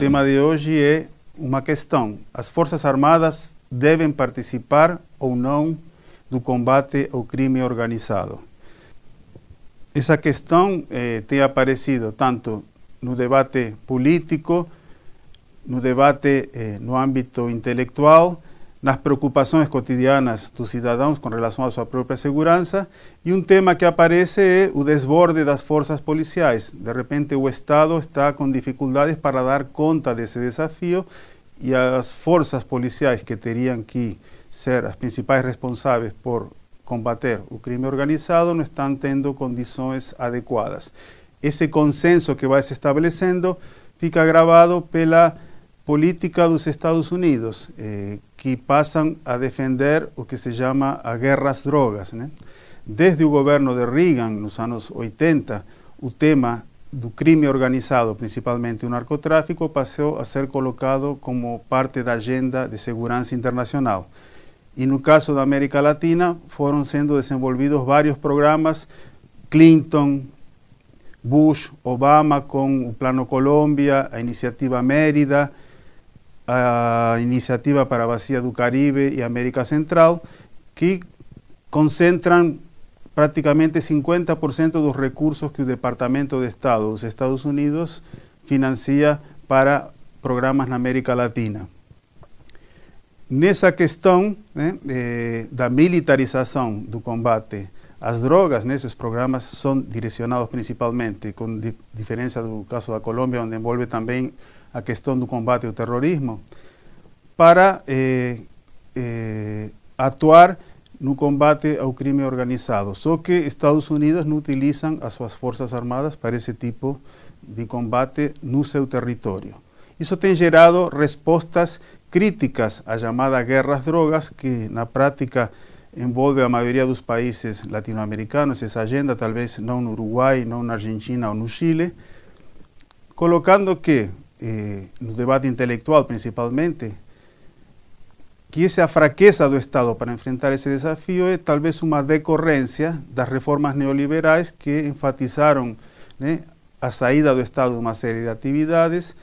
tema de hoje é uma questão: as Forças Armadas devem participar ou não do combate ao crime organizado? Essa questão eh, tem aparecido tanto no debate político, no debate eh, no âmbito intelectual las preocupaciones cotidianas dos ciudadanos con relación a su propia segurança y un tema que aparece es el desborde las fuerzas policiais. De repente el Estado está con dificultades para dar conta de ese desafío y las fuerzas policiais que tenían que ser las principales responsables por combater el crimen organizado no están teniendo condiciones adecuadas. Ese consenso que va se estableciendo fica agravado pela política dos Estados Unidos, eh, que passam a defender o que se chama a guerra às drogas. Né? Desde o governo de Reagan, nos anos 80, o tema do crime organizado, principalmente o narcotráfico, passou a ser colocado como parte da agenda de segurança internacional. E no caso da América Latina, foram sendo desenvolvidos vários programas, Clinton, Bush, Obama com o Plano Colômbia, a Iniciativa Mérida, a iniciativa para Bacia del Caribe y América Central, que concentran prácticamente 50% de los recursos que el Departamento de Estado los Estados Unidos financia para programas en América Latina. En esa cuestión eh, de la militarización del combate As drogas nesses programas são direcionados principalmente, com di diferença do caso da Colômbia, onde envolve também a questão do combate ao terrorismo, para eh, eh, atuar no combate ao crime organizado. Só que Estados Unidos não utilizam as suas forças armadas para esse tipo de combate no seu território. Isso tem gerado respostas críticas à chamada guerra às drogas, que na prática envolve a maioria dos países latino-americanos, essa agenda, talvez não no Uruguai, não na Argentina ou no Chile, colocando que, eh, no debate intelectual principalmente, que essa fraqueza do Estado para enfrentar esse desafio é talvez uma decorrência das reformas neoliberais que enfatizaram né, eh, a saída do Estado de uma série de atividades,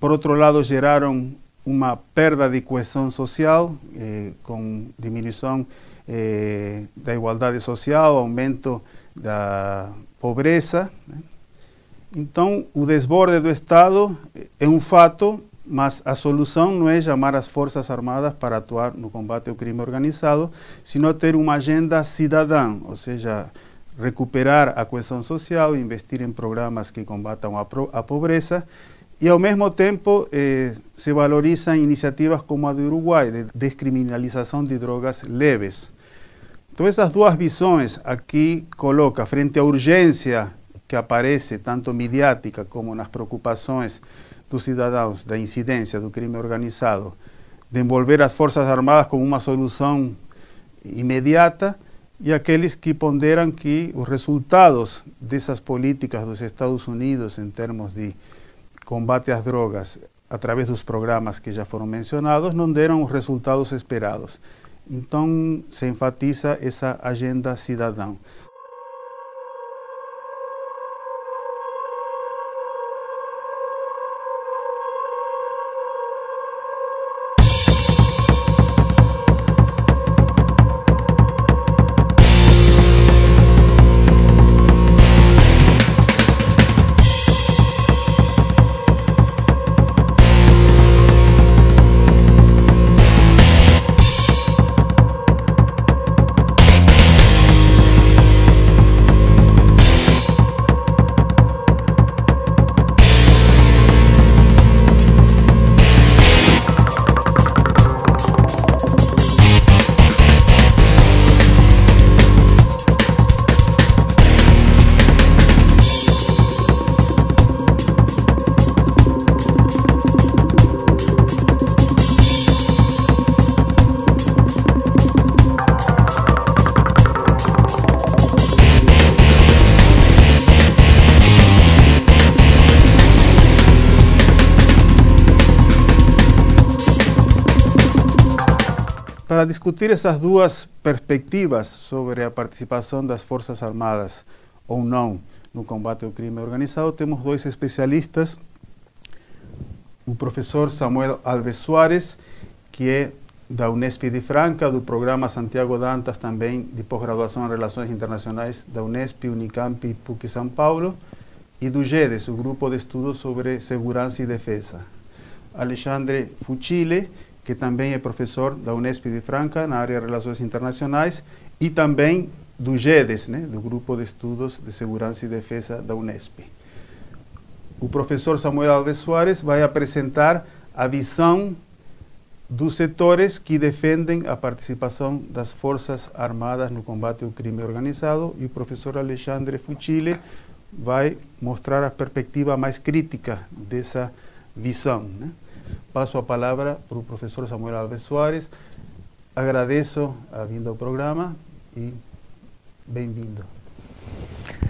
por outro lado, geraram uma perda de coesão social, eh, com diminuição eh, da igualdade social, aumento da pobreza. Né? Então, o desborde do Estado eh, é um fato, mas a solução não é chamar as Forças Armadas para atuar no combate ao crime organizado, senão ter uma agenda cidadã, ou seja, recuperar a coesão social, investir em programas que combatam a, a pobreza Y al mismo tiempo eh, se valorizan iniciativas como a de Uruguay, de descriminalización de drogas leves. Entonces esas dos visiones aquí coloca frente a urgencia que aparece tanto mediática como en las preocupaciones de los ciudadanos de incidencia del crimen organizado, de envolver las Fuerzas Armadas como una solución inmediata y aquellos que ponderan que los resultados de esas políticas de los Estados Unidos en términos de combate às drogas através dos programas que já foram mencionados, não deram os resultados esperados. Então, se enfatiza essa agenda cidadã. Para discutir essas duas perspectivas sobre a participação das Forças Armadas ou não no combate ao crime organizado, temos dois especialistas, o professor Samuel Alves Soares, que é da Unesp de Franca, do programa Santiago Dantas, também de pós-graduação em Relações Internacionais da Unesp, Unicamp e PUC São Paulo, e do GEDES, o Grupo de Estudos sobre Segurança e Defesa. Alexandre Fuchile, que também é professor da Unesp de Franca, na área de Relações Internacionais, e também do GEDES, né, do Grupo de Estudos de Segurança e Defesa da Unesp. O professor Samuel Alves Soares vai apresentar a visão dos setores que defendem a participação das Forças Armadas no combate ao crime organizado e o professor Alexandre Fuchile vai mostrar a perspectiva mais crítica dessa visão. Né? Passo a palavra para o professor Samuel Alves Soares. Agradeço a vinda ao programa e bem-vindo.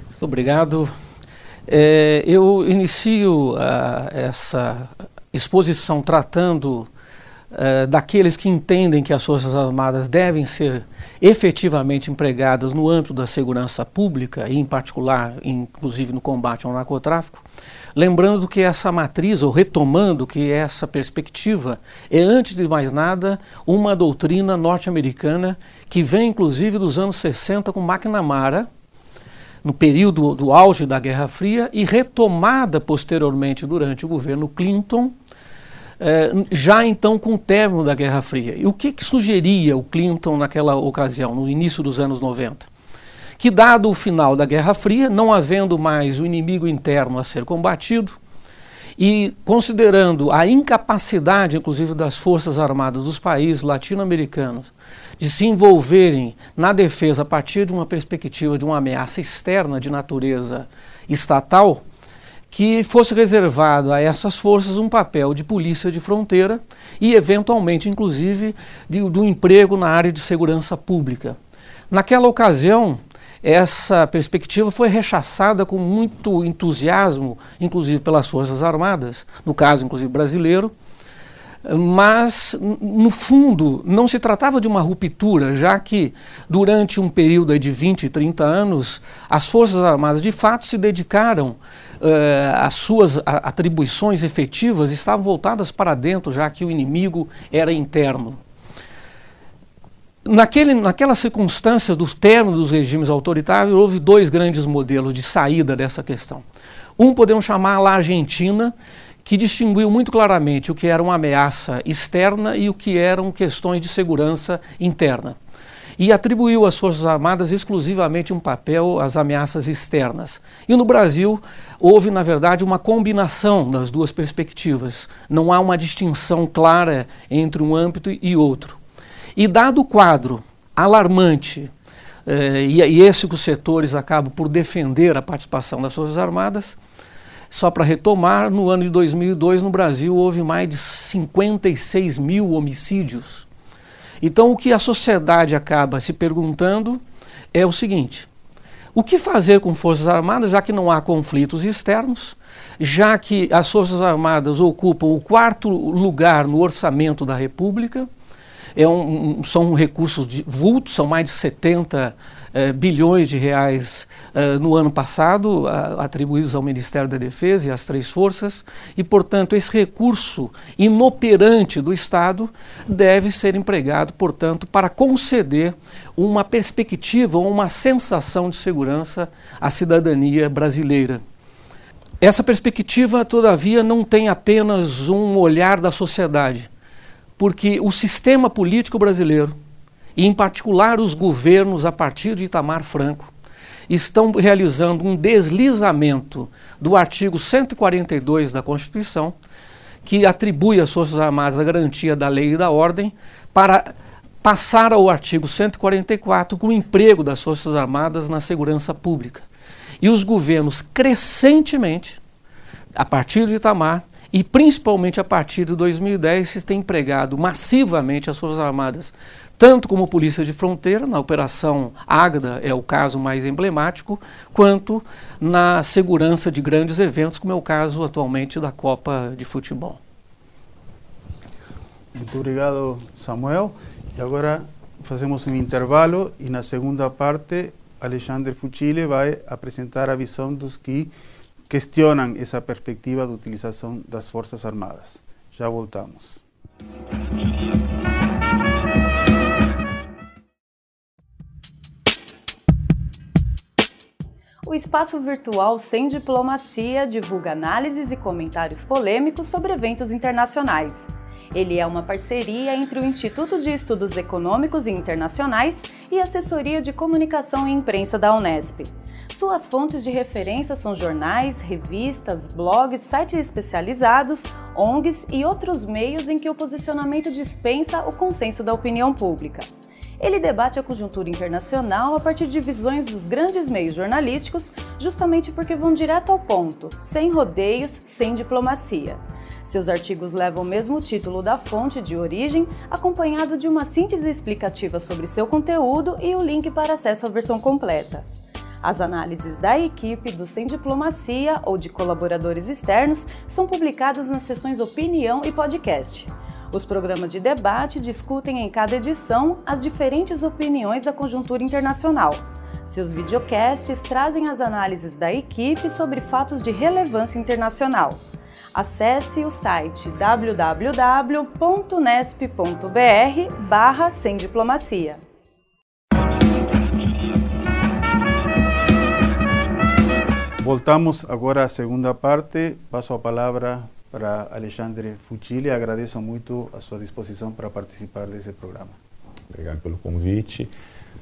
Muito obrigado. É, eu inicio a, ah, essa exposição tratando eh, daqueles que entendem que as Forças Armadas devem ser efetivamente empregadas no âmbito da segurança pública, e em particular, inclusive no combate ao narcotráfico, lembrando que essa matriz, ou retomando que essa perspectiva, é antes de mais nada uma doutrina norte-americana que vem inclusive dos anos 60 com McNamara, no período do auge da Guerra Fria e retomada posteriormente durante o governo Clinton é, já então com o término da Guerra Fria. E o que, que sugeria o Clinton naquela ocasião, no início dos anos 90? Que, dado o final da Guerra Fria, não havendo mais o inimigo interno a ser combatido, e considerando a incapacidade, inclusive, das forças armadas dos países latino-americanos de se envolverem na defesa a partir de uma perspectiva de uma ameaça externa de natureza estatal, que fosse reservado a essas forças um papel de polícia de fronteira e, eventualmente, inclusive, de, do emprego na área de segurança pública. Naquela ocasião, essa perspectiva foi rechaçada com muito entusiasmo, inclusive pelas Forças Armadas, no caso, inclusive, brasileiro, mas no fundo não se tratava de uma ruptura, já que durante um período de 20, 30 anos, as Forças Armadas de fato se dedicaram as eh, suas atribuições efetivas estavam voltadas para dentro, já que o inimigo era interno. Naquele, naquelas circunstâncias dos termos dos regimes autoritários, houve dois grandes modelos de saída dessa questão. Um podemos chamar a Argentina, que distinguiu muito claramente o que era uma ameaça externa e o que eram questões de segurança interna. E atribuiu às Forças Armadas exclusivamente um papel às ameaças externas. E no Brasil houve, na verdade, uma combinação das duas perspectivas. Não há uma distinção clara entre um âmbito e outro. E dado o quadro alarmante eh, e, e esse que os setores acabam por defender a participação das Forças Armadas, só para retomar, no ano de 2002 no Brasil houve mais de 56 mil homicídios. Então o que a sociedade acaba se perguntando é o seguinte: o que fazer com Forças Armadas, já que não há conflitos externos, já que as Forças Armadas ocupam o quarto lugar no orçamento da República, é um, são recursos de vulto, são mais de 70 eh, bilhões de reais eh, no ano passado, atribuídos ao Ministério da Defesa e às três forças, e, portanto, esse recurso inoperante do Estado deve ser empregado, portanto, para conceder uma perspectiva, uma sensação de segurança à cidadania brasileira. Essa perspectiva, todavia, não tem apenas um olhar da sociedade, porque o sistema político brasileiro, e em particular os governos a partir de Itamar Franco, estão realizando um deslizamento do artigo 142 da Constituição, que atribui às Forças Armadas a garantia da lei e da ordem, para passar ao artigo 144 com o emprego das Forças Armadas na segurança pública. E os governos crescentemente, a partir de Itamar, e principalmente a partir de 2010, se tem empregado massivamente as Forças Armadas tanto como polícia de fronteira, na Operação Agda é o caso mais emblemático, quanto na segurança de grandes eventos, como é o caso atualmente da Copa de Futebol. Muito obrigado, Samuel. E agora fazemos um intervalo e na segunda parte, Alexandre Fuchile vai apresentar a visão dos que questionam essa perspectiva de utilização das Forças Armadas. Já voltamos. O espaço virtual Sem Diplomacia divulga análises e comentários polêmicos sobre eventos internacionais. Ele é uma parceria entre o Instituto de Estudos Econômicos e Internacionais e Assessoria de Comunicação e Imprensa da Unesp. Suas fontes de referência são jornais, revistas, blogs, sites especializados, ONGs e outros meios em que o posicionamento dispensa o consenso da opinião pública. Ele debate a conjuntura internacional a partir de visões dos grandes meios jornalísticos, justamente porque vão direto ao ponto, sem rodeios, sem diplomacia. Seus artigos levam o mesmo título da fonte de origem, acompanhado de uma síntese explicativa sobre seu conteúdo e o link para acesso à versão completa. As análises da equipe do Sem Diplomacia ou de colaboradores externos são publicadas nas seções Opinião e Podcast. Os programas de debate discutem em cada edição as diferentes opiniões da conjuntura internacional. Seus videocasts trazem as análises da equipe sobre fatos de relevância internacional. Acesse o site www.nesp.br barra sem diplomacia. Voltamos agora à segunda parte. Passo a palavra para Alexandre Futilli. Agradeço muito a sua disposição para participar desse programa. Obrigado pelo convite.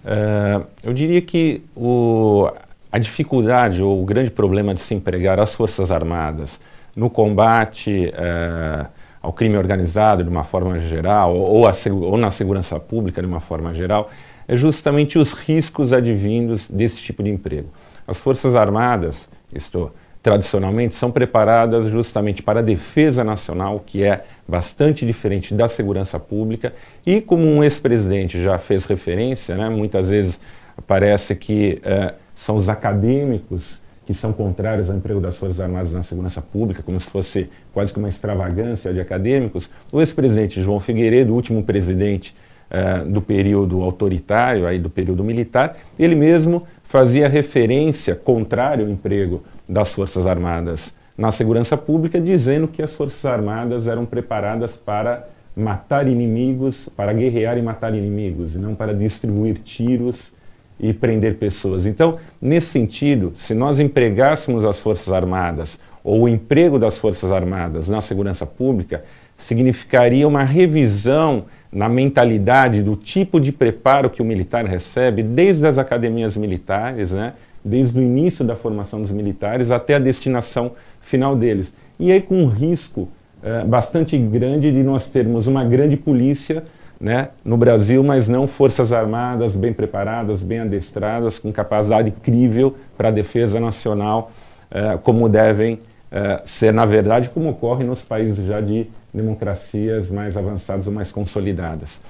Uh, eu diria que o, a dificuldade ou o grande problema de se empregar as Forças Armadas no combate uh, ao crime organizado de uma forma geral ou, a, ou na segurança pública de uma forma geral é justamente os riscos advindos desse tipo de emprego. As Forças Armadas, estou tradicionalmente, são preparadas justamente para a defesa nacional, que é bastante diferente da segurança pública. E como um ex-presidente já fez referência, né, muitas vezes parece que eh, são os acadêmicos que são contrários ao emprego das Forças Armadas na segurança pública, como se fosse quase que uma extravagância de acadêmicos. O ex-presidente João Figueiredo, último presidente eh, do período autoritário, aí do período militar, ele mesmo fazia referência contrária ao emprego das Forças Armadas na segurança pública, dizendo que as Forças Armadas eram preparadas para matar inimigos, para guerrear e matar inimigos, e não para distribuir tiros e prender pessoas. Então, nesse sentido, se nós empregássemos as Forças Armadas ou o emprego das Forças Armadas na segurança pública, significaria uma revisão na mentalidade do tipo de preparo que o militar recebe, desde as academias militares, né? desde o início da formação dos militares até a destinação final deles. E aí com um risco eh, bastante grande de nós termos uma grande polícia né, no Brasil, mas não forças armadas bem preparadas, bem adestradas, com capacidade incrível para a defesa nacional, eh, como devem eh, ser, na verdade, como ocorre nos países já de democracias mais avançadas ou mais consolidadas.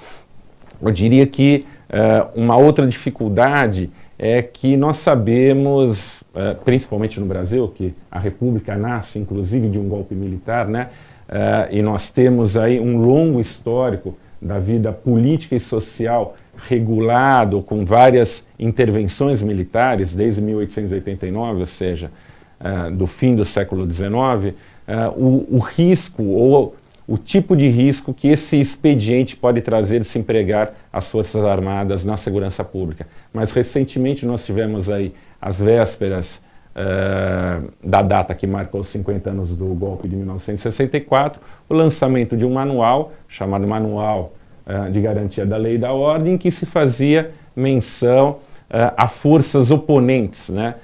Eu diria que uh, uma outra dificuldade é que nós sabemos, uh, principalmente no Brasil, que a República nasce inclusive de um golpe militar, né? Uh, e nós temos aí um longo histórico da vida política e social regulado com várias intervenções militares desde 1889, ou seja, do fim do século XIX, o, o risco ou o tipo de risco que esse expediente pode trazer de se empregar as Forças Armadas na segurança pública. Mas recentemente nós tivemos aí as vésperas uh, da data que marcou os 50 anos do golpe de 1964, o lançamento de um manual, chamado Manual uh, de Garantia da Lei e da Ordem, que se fazia menção uh, a forças oponentes, né?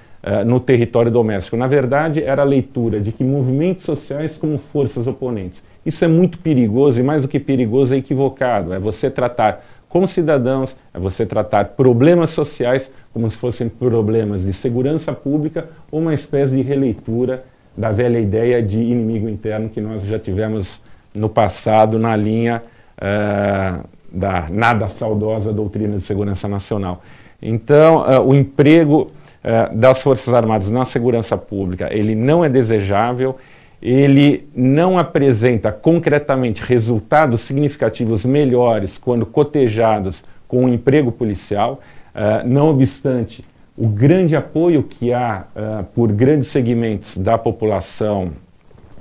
no território doméstico. Na verdade, era a leitura de que movimentos sociais como forças oponentes isso é muito perigoso e mais do que perigoso é equivocado. É você tratar como cidadãos, é você tratar problemas sociais como se fossem problemas de segurança pública ou uma espécie de releitura da velha ideia de inimigo interno que nós já tivemos no passado na linha uh, da nada saudosa doutrina de segurança nacional. Então, uh, o emprego uh, das Forças Armadas na segurança pública, ele não é desejável, ele não apresenta concretamente resultados significativos melhores quando cotejados com o emprego policial, uh, não obstante o grande apoio que há uh, por grandes segmentos da população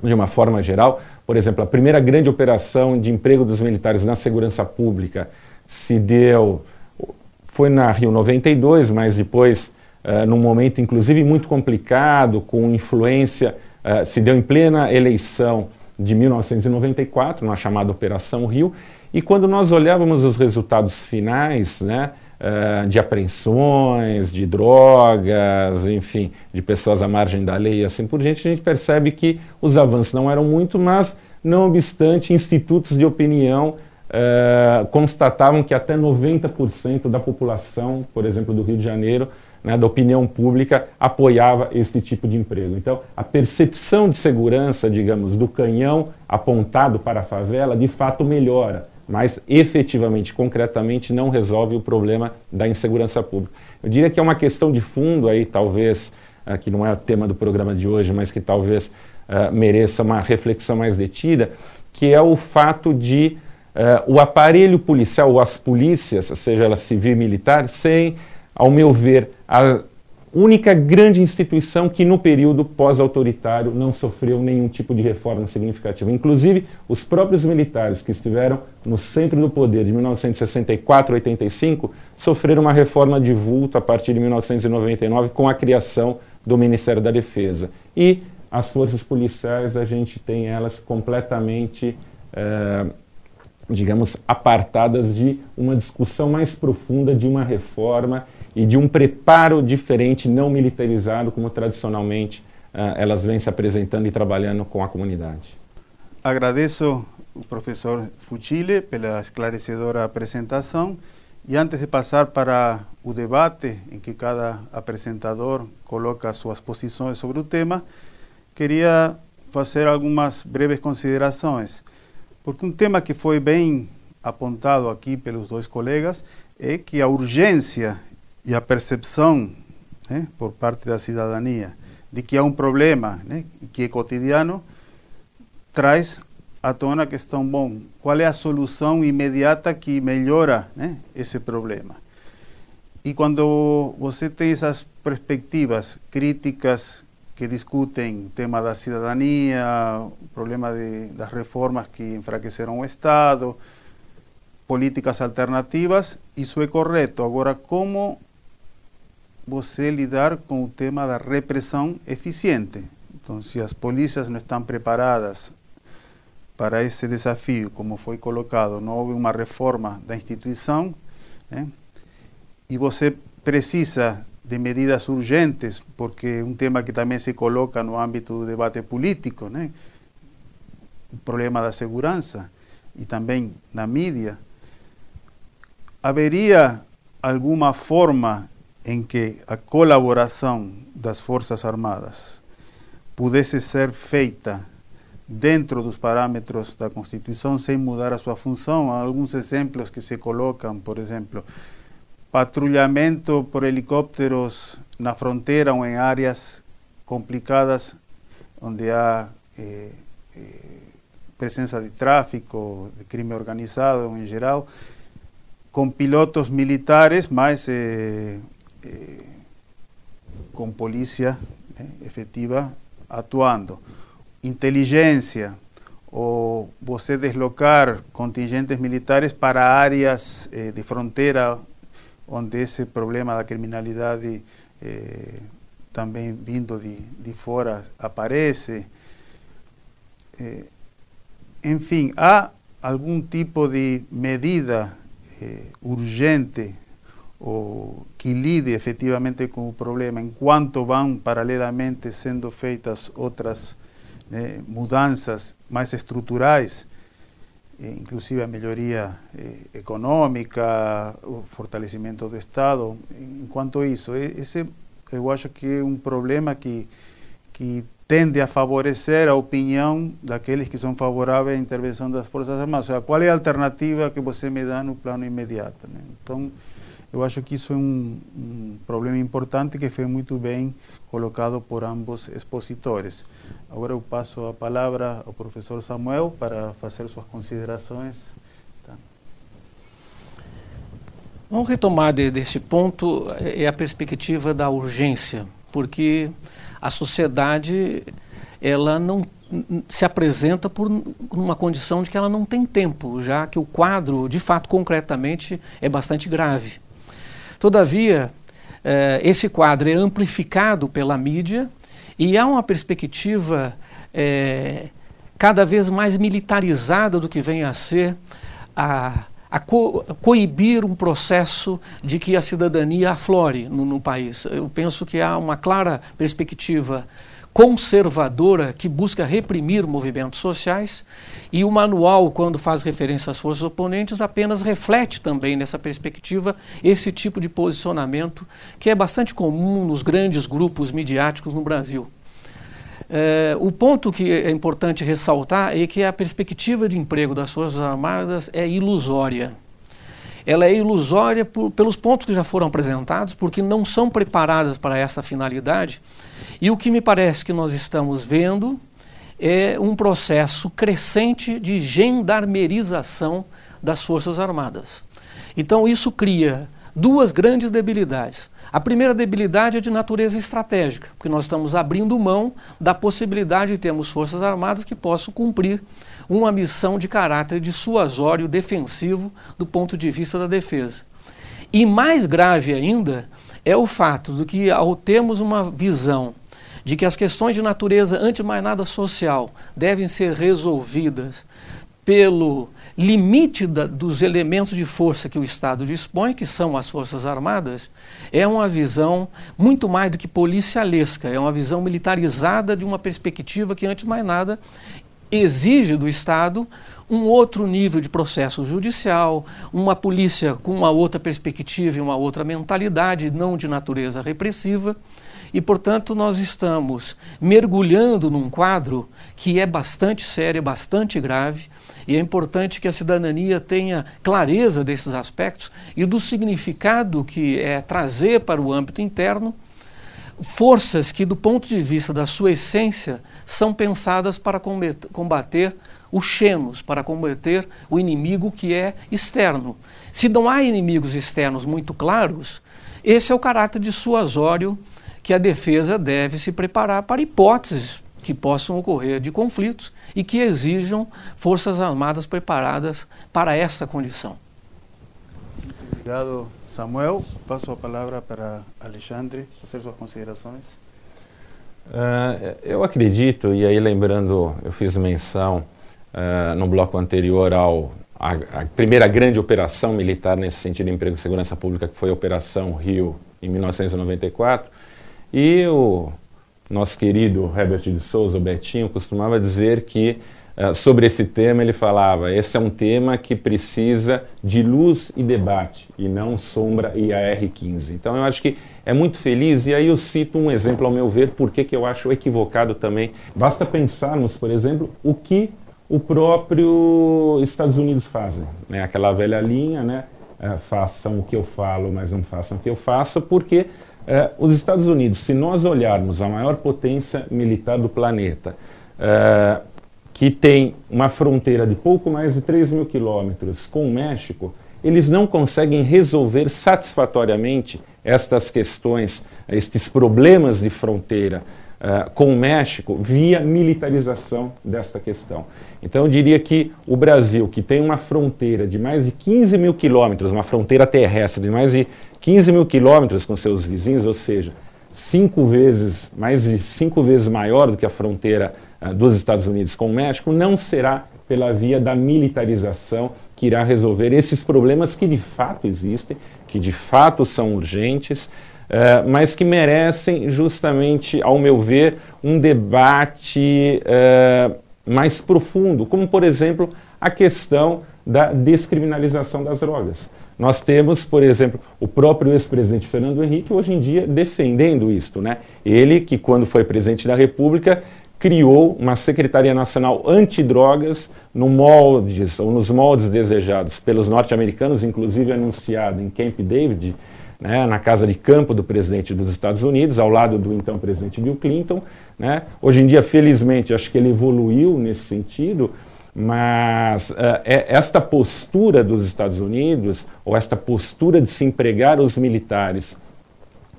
de uma forma geral. Por exemplo, a primeira grande operação de emprego dos militares na segurança pública se deu, foi na Rio 92, mas depois, uh, num momento inclusive muito complicado, com influência eh, se deu em plena eleição de 1994, na chamada Operação Rio, e quando nós olhávamos os resultados finais, né, uh, de apreensões, de drogas, enfim, de pessoas à margem da lei e assim por diante, a gente percebe que os avanços não eram muito, mas, não obstante, institutos de opinião Uh, constatavam que até 90% da população, por exemplo, do Rio de Janeiro, né, da opinião pública apoiava esse tipo de emprego. Então, a percepção de segurança, digamos, do canhão apontado para a favela, de fato melhora, mas efetivamente, concretamente, não resolve o problema da insegurança pública. Eu diria que é uma questão de fundo aí, talvez, eh, que não é o tema do programa de hoje, mas que talvez uh, mereça uma reflexão mais detida, que é o fato de uh, o aparelho policial, ou as polícias, seja elas civil e militar, sem ao meu ver, a única grande instituição que no período pós-autoritário não sofreu nenhum tipo de reforma significativa. Inclusive, os próprios militares que estiveram no centro do poder de 1964 a 85 sofreram uma reforma de vulto a partir de 1999 com a criação do Ministério da Defesa. E as forças policiais, a gente tem elas completamente eh, digamos, apartadas de uma discussão mais profunda de uma reforma e de um preparo diferente, não militarizado, como tradicionalmente uh, elas vêm se apresentando e trabalhando com a comunidade. Agradeço o professor Fuchile pela esclarecedora apresentação. E antes de passar para o debate, em que cada apresentador coloca suas posições sobre o tema, queria fazer algumas breves considerações. Porque um tema que foi bem apontado aqui pelos dois colegas é que a urgência e a percepção né, por parte da cidadania de que há um problema né, que é cotidiano, traz à tona a questão, bom, qual é a solução imediata que melhora né, esse problema? E quando você tem essas perspectivas críticas que discutem o tema da cidadania, o problema de, das reformas que enfraqueceram o Estado, políticas alternativas, isso é correto. Agora, como você lidar com o tema da repressão eficiente. Então, se as polícias não estão preparadas para esse desafio, como foi colocado, não houve uma reforma da instituição, né? e você precisa de medidas urgentes, porque é um tema que também se coloca no âmbito do debate político, né? o problema da segurança, e também na mídia, haveria alguma forma em que a colaboração das Forças Armadas pudesse ser feita dentro dos parâmetros da Constituição sem mudar a sua função. Há alguns exemplos que se colocam, por exemplo, patrulhamento por helicópteros na fronteira ou em áreas complicadas onde há eh, eh, presença de tráfico, de crime organizado em geral, com pilotos militares, mas eh, eh, com polícia né, eh, efetiva atuando. Inteligência, ou você deslocar contingentes militares para áreas eh, de fronteira onde esse problema da criminalidade eh, também vindo de, de fora aparece. Eh, enfim, há algum tipo de medida eh, urgente o que lide efetivamente com o problema, enquanto vão paralelamente sendo feitas outras né, mudanças mais estruturais, eh, inclusive a melhoria eh, econômica, o fortalecimento do Estado. Enquanto isso, esse eu acho que é um problema que, que tende a favorecer a opinião daqueles que são favoráveis à intervenção das Forças Armadas. Ou seja, qual é a alternativa que você me dá no plano imediato? Né? Então, eu acho que isso é um, um, problema importante que foi muito bem colocado por ambos expositores. Agora eu passo a palavra ao professor Samuel para fazer suas considerações. Tá. Vamos retomar de, deste ponto é a perspectiva da urgência, porque a sociedade ela não se apresenta por uma condição de que ela não tem tempo, já que o quadro, de fato, concretamente, é bastante grave. Todavia, eh, esse quadro é amplificado pela mídia e há uma perspectiva eh, cada vez mais militarizada do que vem a ser a, a co coibir um processo de que a cidadania aflore no, no país. Eu penso que há uma clara perspectiva conservadora que busca reprimir movimentos sociais, e o manual, quando faz referência às forças oponentes, apenas reflete também nessa perspectiva esse tipo de posicionamento que é bastante comum nos grandes grupos midiáticos no Brasil. É, o ponto que é importante ressaltar é que a perspectiva de emprego das Forças Armadas é ilusória ela é ilusória por, pelos pontos que já foram apresentados, porque não são preparadas para essa finalidade. E o que me parece que nós estamos vendo é um processo crescente de gendarmerização das Forças Armadas. Então, isso cria duas grandes debilidades. A primeira debilidade é de natureza estratégica, porque nós estamos abrindo mão da possibilidade de termos forças armadas que possam cumprir uma missão de caráter dissuasório defensivo do ponto de vista da defesa. E mais grave ainda é o fato de que, ao termos uma visão de que as questões de natureza, antes de mais nada social, devem ser resolvidas pelo limite da, dos elementos de força que o Estado dispõe, que são as Forças Armadas, é uma visão muito mais do que policialesca, é uma visão militarizada de uma perspectiva que, antes de mais nada, exige do Estado um outro nível de processo judicial, uma polícia com uma outra perspectiva e uma outra mentalidade, não de natureza repressiva. E, portanto, nós estamos mergulhando num quadro que é bastante sério, é bastante grave, e é importante que a cidadania tenha clareza desses aspectos e do significado que é trazer para o âmbito interno forças que, do ponto de vista da sua essência, são pensadas para combater o xenos, para combater o inimigo que é externo. Se não há inimigos externos muito claros, esse é o caráter de suasório que a defesa deve se preparar para hipóteses que possam ocorrer de conflitos e que exijam forças armadas preparadas para essa condição. obrigado, Samuel. Passo a palavra para Alexandre, fazer suas considerações. Uh, eu acredito, e aí lembrando, eu fiz menção uh, no bloco anterior ao a, a, primeira grande operação militar nesse sentido de emprego e segurança pública, que foi a Operação Rio, em 1994, e o nosso querido Herbert de Souza, o Betinho, costumava dizer que uh, sobre esse tema ele falava: esse é um tema que precisa de luz e debate e não sombra e AR-15. Então eu acho que é muito feliz e aí eu cito um exemplo, ao meu ver, porque que eu acho equivocado também. Basta pensarmos, por exemplo, o que o próprio Estados Unidos fazem. Né? Aquela velha linha, né? Uh, façam o que eu falo, mas não façam o que eu faço, porque é, os Estados Unidos, se nós olharmos a maior potência militar do planeta, é, que tem uma fronteira de pouco mais de 3 mil quilômetros com o México, eles não conseguem resolver satisfatoriamente estas questões, estes problemas de fronteira eh, com o México via militarização desta questão. Então, eu diria que o Brasil, que tem uma fronteira de mais de 15 mil quilômetros, uma fronteira terrestre de mais de 15 mil quilômetros com seus vizinhos, ou seja, cinco vezes, mais de cinco vezes maior do que a fronteira uh, dos Estados Unidos com o México, não será pela via da militarização que irá resolver esses problemas que de fato existem, que de fato são urgentes, é, mas que merecem justamente, ao meu ver, um debate é, mais profundo, como por exemplo a questão da descriminalização das drogas. Nós temos, por exemplo, o próprio ex-presidente Fernando Henrique hoje em dia defendendo isto, né? Ele que quando foi presidente da República criou uma Secretaria Nacional Antidrogas no moldes ou nos moldes desejados pelos norte-americanos, inclusive anunciado em Camp David, né, na casa de campo do presidente dos Estados Unidos, ao lado do então presidente Bill Clinton. Né. Hoje em dia, felizmente, acho que ele evoluiu nesse sentido, mas uh, esta postura dos Estados Unidos, ou esta postura de se empregar os militares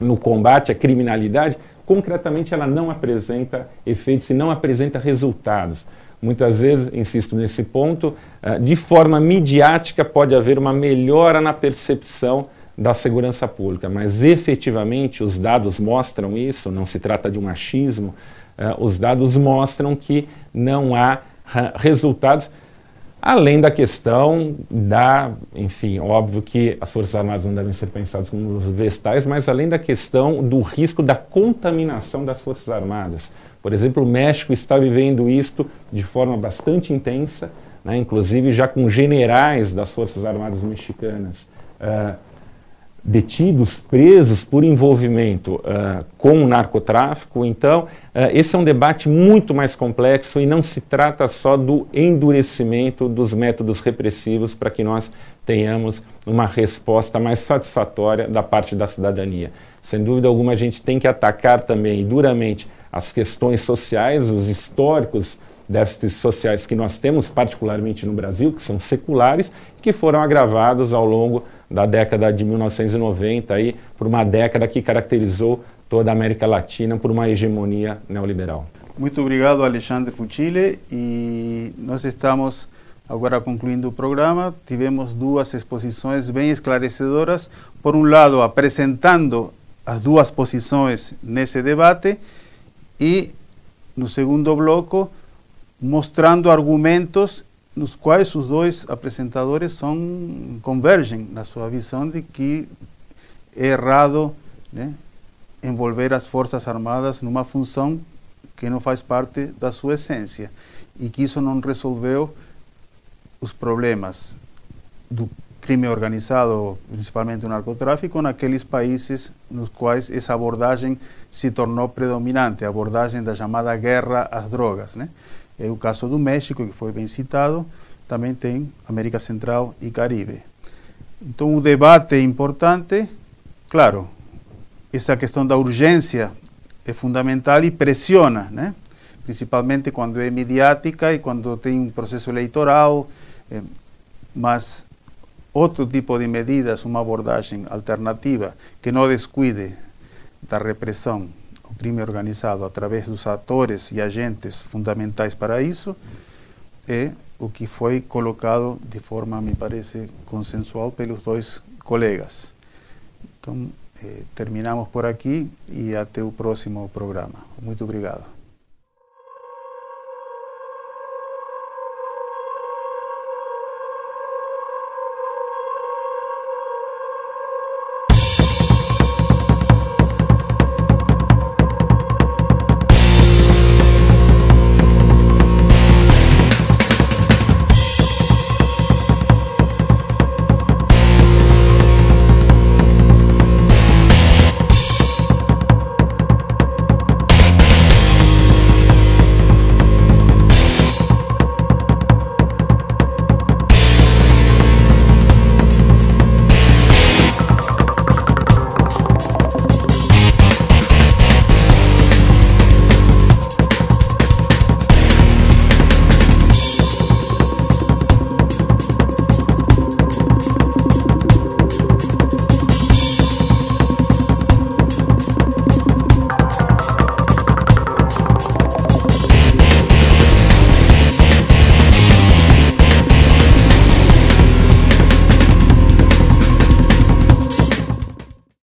no combate à criminalidade, concretamente ela não apresenta efeitos e não apresenta resultados. Muitas vezes, insisto nesse ponto, eh, de forma midiática pode haver uma melhora na percepção da segurança pública, mas efetivamente os dados mostram isso, não se trata de um machismo, uh, eh, os dados mostram que não há ah, resultados, além da questão da, enfim, óbvio que as Forças Armadas não devem ser pensadas como vestais, mas além da questão do risco da contaminação das Forças Armadas. Por exemplo, o México está vivendo isto de forma bastante intensa, né, inclusive já com generais das Forças Armadas mexicanas. Uh, detidos, presos por envolvimento uh, com o narcotráfico. Então, uh, esse é um debate muito mais complexo e não se trata só do endurecimento dos métodos repressivos para que nós tenhamos uma resposta mais satisfatória da parte da cidadania. Sem dúvida alguma, a gente tem que atacar também duramente as questões sociais, os históricos déficits sociais que nós temos, particularmente no Brasil, que são seculares, que foram agravados ao longo da década de 1990, aí, por uma década que caracterizou toda a América Latina por uma hegemonia neoliberal. Muito obrigado, Alexandre Fuchile. E nós estamos agora concluindo o programa. Tivemos duas exposições bem esclarecedoras. Por um lado, apresentando as duas posições nesse debate, e no segundo bloco, mostrando argumentos nos quais os dois apresentadores são, convergem na sua visão de que é errado né, envolver as Forças Armadas numa função que não faz parte da sua essência e que isso não resolveu os problemas do crime organizado, principalmente o narcotráfico, naqueles países nos quais essa abordagem se tornou predominante, a abordagem da chamada guerra às drogas. Né? É o caso do México, que foi bem citado, também tem América Central e Caribe. Então, o debate é importante, claro, essa questão da urgência é fundamental e pressiona, né? principalmente quando é midiática e quando tem um processo eleitoral, eh, mas outro tipo de medidas, uma abordagem alternativa que não descuide da repressão crime organizado através dos atores e agentes fundamentais para isso, é eh, o que foi colocado de forma, me parece, consensual pelos dois colegas. Então, eh, terminamos por aqui e até o próximo programa. Muito obrigado.